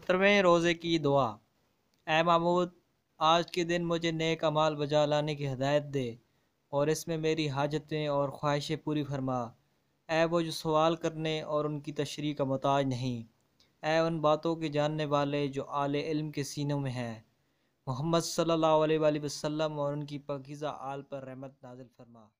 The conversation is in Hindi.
सत्रहवें रोज़े की दुआ ए महमूद आज के दिन मुझे नेक अमाल बजा लाने की हदायत दे और इसमें मेरी हाजतें और ख्वाहिशें पूरी फरमा ए वो जो सवाल करने और उनकी तशरी का मोताज नहीं ए उन बातों के जानने वाले जो आल इल्म के सीनों में हैं मोहम्मद सल्लल्लाहु अलैहि और उनकी पकीज़ा आल पर रहमत नाजिल फरमा